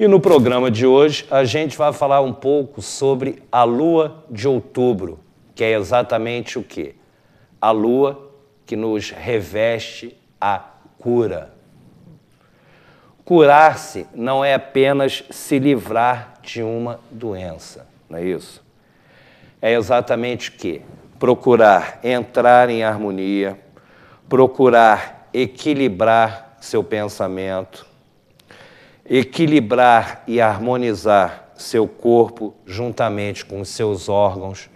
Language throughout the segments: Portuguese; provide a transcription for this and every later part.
E no programa de hoje a gente vai falar um pouco sobre a lua de outubro, que é exatamente o que? A lua que nos reveste a cura. Curar-se não é apenas se livrar de uma doença, não é isso? É exatamente o quê? Procurar entrar em harmonia, procurar equilibrar seu pensamento, equilibrar e harmonizar seu corpo juntamente com os seus órgãos,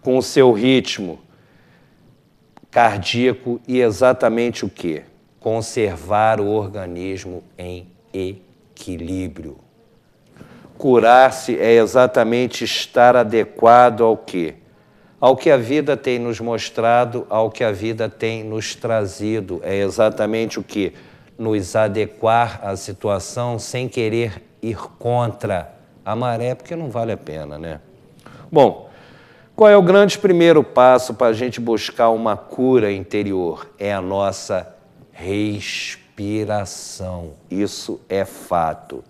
com o seu ritmo cardíaco e exatamente o que? Conservar o organismo em equilíbrio. Curar-se é exatamente estar adequado ao que? Ao que a vida tem nos mostrado, ao que a vida tem nos trazido. É exatamente o que? nos adequar à situação sem querer ir contra a maré, porque não vale a pena, né? Bom, qual é o grande primeiro passo para a gente buscar uma cura interior? É a nossa respiração. Isso é fato.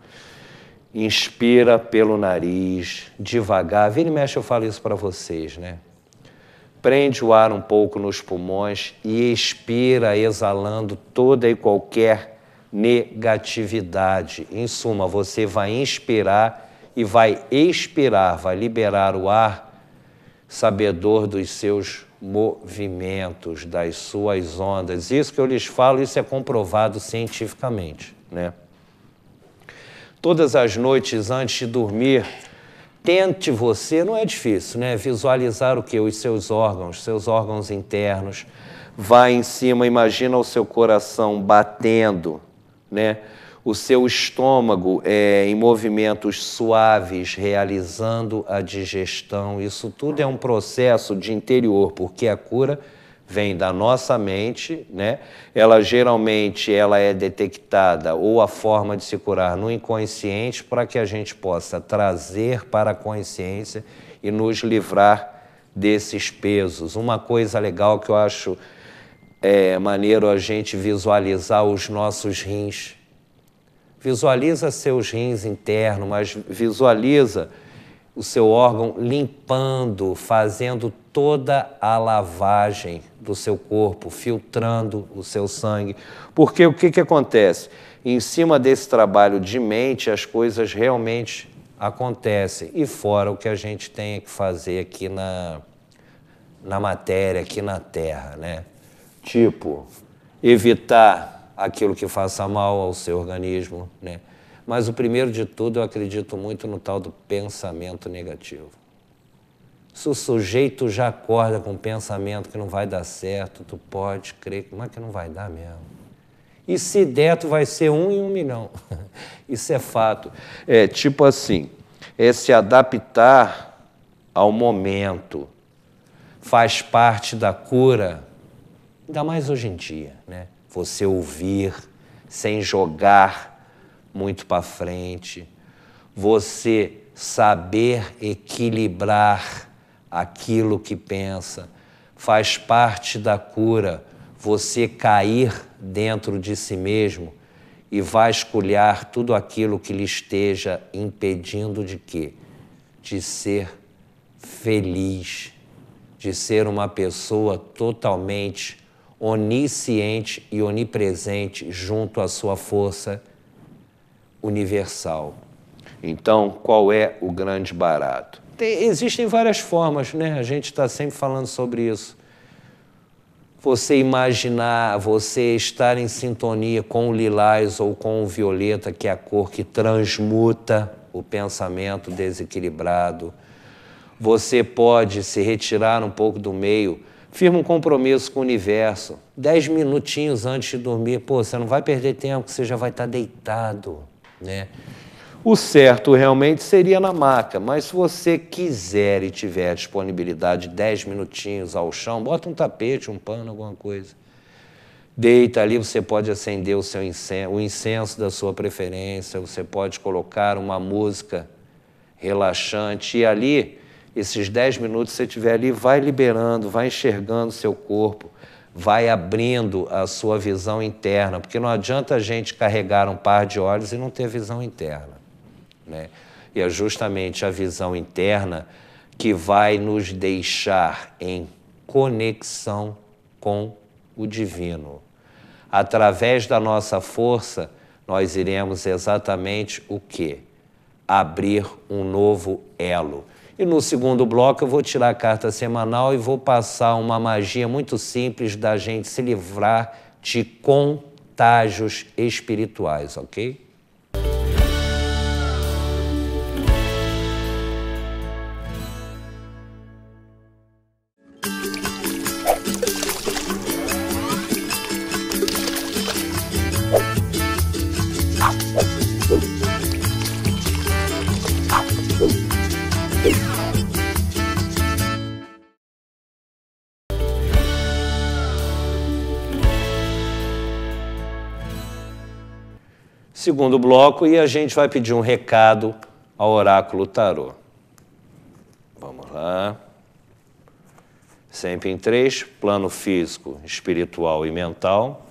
Inspira pelo nariz, devagar. Vira e mexe, eu falo isso para vocês, né? prende o ar um pouco nos pulmões e expira, exalando toda e qualquer negatividade. Em suma, você vai inspirar e vai expirar, vai liberar o ar, sabedor dos seus movimentos, das suas ondas. Isso que eu lhes falo, isso é comprovado cientificamente, né? Todas as noites antes de dormir, tente você, não é difícil, né? Visualizar o que? Os seus órgãos, seus órgãos internos. Vai em cima, imagina o seu coração batendo, né? O seu estômago é, em movimentos suaves, realizando a digestão. Isso tudo é um processo de interior, porque a cura vem da nossa mente, né? Ela geralmente ela é detectada ou a forma de se curar no inconsciente para que a gente possa trazer para a consciência e nos livrar desses pesos. Uma coisa legal que eu acho é maneiro a gente visualizar os nossos rins. Visualiza seus rins internos, mas visualiza o seu órgão limpando, fazendo toda a lavagem do seu corpo, filtrando o seu sangue. Porque o que, que acontece? Em cima desse trabalho de mente, as coisas realmente acontecem. E fora o que a gente tem que fazer aqui na, na matéria, aqui na Terra, né? Tipo, evitar aquilo que faça mal ao seu organismo, né? Mas o primeiro de tudo, eu acredito muito no tal do pensamento negativo. Se o sujeito já acorda com o pensamento que não vai dar certo, tu pode crer, como é que não vai dar mesmo? E se der, tu vai ser um em um milhão. Isso é fato. É tipo assim, é se adaptar ao momento. Faz parte da cura, ainda mais hoje em dia, né? Você ouvir sem jogar muito para frente. Você saber equilibrar aquilo que pensa. Faz parte da cura você cair dentro de si mesmo e vasculhar tudo aquilo que lhe esteja impedindo de quê? De ser feliz, de ser uma pessoa totalmente onisciente e onipresente junto à sua força universal. Então, qual é o grande barato? Tem, existem várias formas, né? A gente está sempre falando sobre isso. Você imaginar, você estar em sintonia com o lilás ou com o violeta, que é a cor que transmuta o pensamento desequilibrado. Você pode se retirar um pouco do meio, firma um compromisso com o universo. Dez minutinhos antes de dormir, pô, você não vai perder tempo, que você já vai estar tá deitado, né? O certo realmente seria na maca, mas se você quiser e tiver disponibilidade 10 minutinhos ao chão, bota um tapete, um pano, alguma coisa. Deita ali, você pode acender o seu incenso, o incenso da sua preferência, você pode colocar uma música relaxante e ali esses 10 minutos que você tiver ali, vai liberando, vai enxergando seu corpo, vai abrindo a sua visão interna, porque não adianta a gente carregar um par de olhos e não ter visão interna. Né? E é justamente a visão interna que vai nos deixar em conexão com o divino. Através da nossa força, nós iremos exatamente o quê? Abrir um novo elo. E no segundo bloco eu vou tirar a carta semanal e vou passar uma magia muito simples da gente se livrar de contágios espirituais, ok? segundo bloco e a gente vai pedir um recado ao oráculo tarô. Vamos lá. Sempre em três: plano físico, espiritual e mental.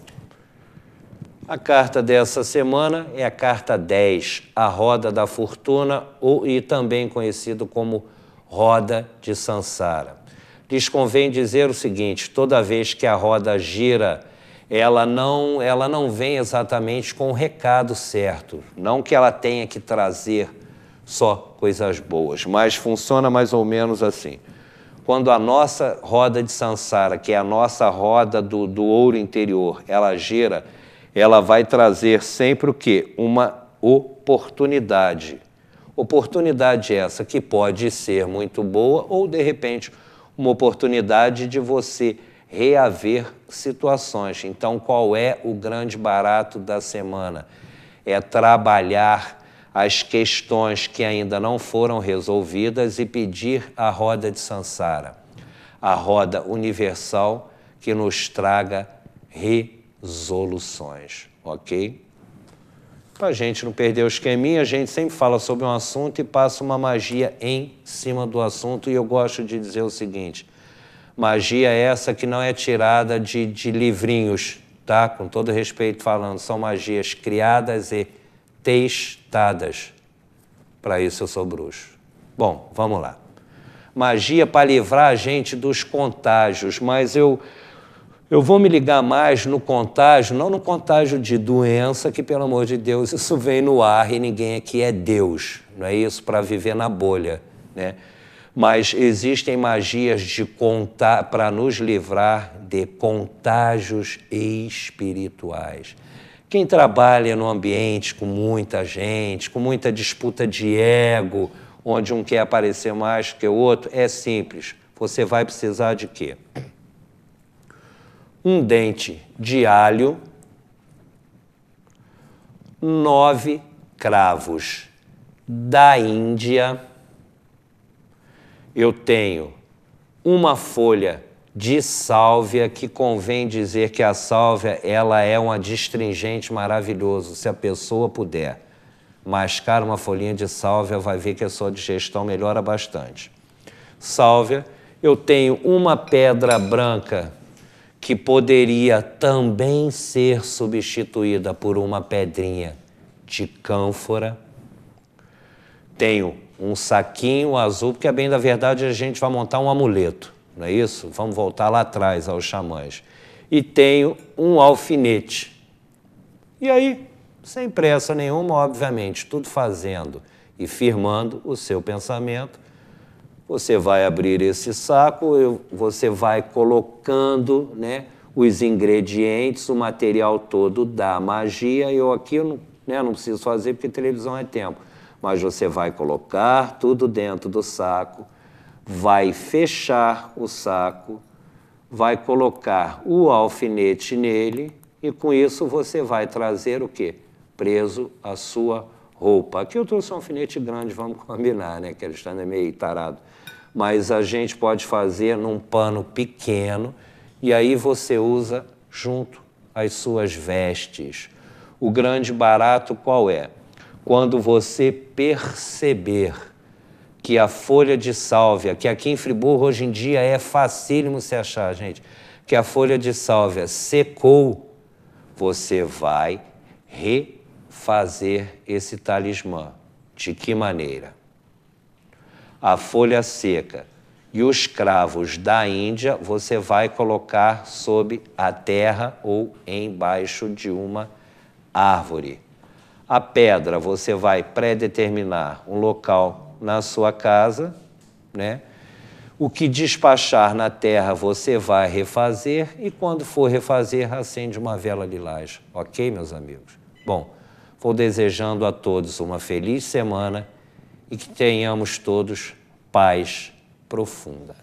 A carta dessa semana é a carta 10, a Roda da Fortuna, ou, e também conhecido como Roda de Sansara. Lhes convém dizer o seguinte: toda vez que a roda gira ela não, ela não vem exatamente com o recado certo. Não que ela tenha que trazer só coisas boas, mas funciona mais ou menos assim. Quando a nossa roda de Sansara, que é a nossa roda do, do ouro interior, ela gira, ela vai trazer sempre o quê? Uma oportunidade. Oportunidade essa que pode ser muito boa ou, de repente, uma oportunidade de você reaver situações. Então, qual é o grande barato da semana? É trabalhar as questões que ainda não foram resolvidas e pedir a roda de Sansara, a roda universal que nos traga resoluções, ok? Para a gente não perder o esqueminha, a gente sempre fala sobre um assunto e passa uma magia em cima do assunto, e eu gosto de dizer o seguinte Magia é essa que não é tirada de, de livrinhos, tá? Com todo respeito falando, são magias criadas e testadas. Para isso eu sou bruxo. Bom, vamos lá. Magia para livrar a gente dos contágios, mas eu eu vou me ligar mais no contágio, não no contágio de doença, que pelo amor de Deus, isso vem no ar e ninguém aqui é Deus, não é isso? Para viver na bolha, né? mas existem magias de contar para nos livrar de contágios espirituais. Quem trabalha no ambiente com muita gente, com muita disputa de ego, onde um quer aparecer mais que o outro, é simples. Você vai precisar de quê? Um dente de alho, nove cravos da Índia eu tenho uma folha de sálvia, que convém dizer que a sálvia ela é um adstringente maravilhoso, se a pessoa puder mascar uma folhinha de sálvia, vai ver que a sua digestão melhora bastante. Sálvia, eu tenho uma pedra branca que poderia também ser substituída por uma pedrinha de cânfora tenho um saquinho azul, porque, bem da verdade, a gente vai montar um amuleto, não é isso? Vamos voltar lá atrás aos xamãs. E tenho um alfinete. E aí, sem pressa nenhuma, obviamente, tudo fazendo e firmando o seu pensamento, você vai abrir esse saco, você vai colocando né, os ingredientes, o material todo da magia. Eu aqui não, né, não preciso fazer porque televisão é tempo mas você vai colocar tudo dentro do saco, vai fechar o saco, vai colocar o alfinete nele e com isso você vai trazer o quê? Preso a sua roupa. Aqui eu trouxe um alfinete grande, vamos combinar, né? Que ele está meio tarado. Mas a gente pode fazer num pano pequeno e aí você usa junto às suas vestes. O grande barato qual é? quando você perceber que a folha de sálvia, que aqui em Friburgo hoje em dia é facílimo se achar, gente, que a folha de sálvia secou, você vai refazer esse talismã. De que maneira? A folha seca e os cravos da Índia você vai colocar sob a terra ou embaixo de uma árvore. A pedra, você vai predeterminar um local na sua casa, né? O que despachar na terra você vai refazer e quando for refazer, acende uma vela lilás. Ok, meus amigos? Bom, vou desejando a todos uma feliz semana e que tenhamos todos paz profunda.